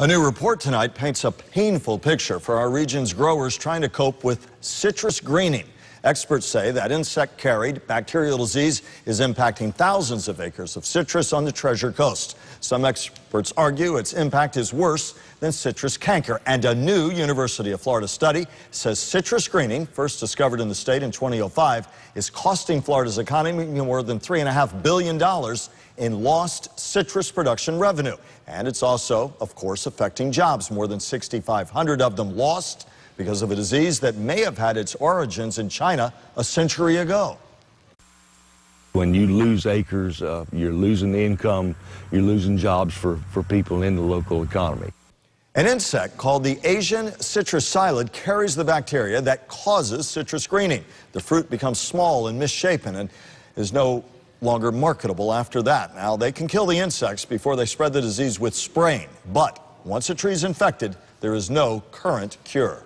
A new report tonight paints a painful picture for our region's growers trying to cope with citrus greening. Experts say that insect carried bacterial disease is impacting thousands of acres of citrus on the Treasure Coast. Some experts argue its impact is worse than citrus canker. And a new University of Florida study says citrus greening, first discovered in the state in 2005, is costing Florida's economy more than $3.5 billion in lost citrus production revenue. And it's also, of course, affecting jobs. More than 6,500 of them lost because of a disease that may have had its origins in China a century ago. When you lose acres, uh, you're losing income, you're losing jobs for, for people in the local economy. An insect called the Asian citrus psyllid carries the bacteria that causes citrus greening. The fruit becomes small and misshapen and is no longer marketable after that. Now, they can kill the insects before they spread the disease with spraying, but once a tree is infected, there is no current cure.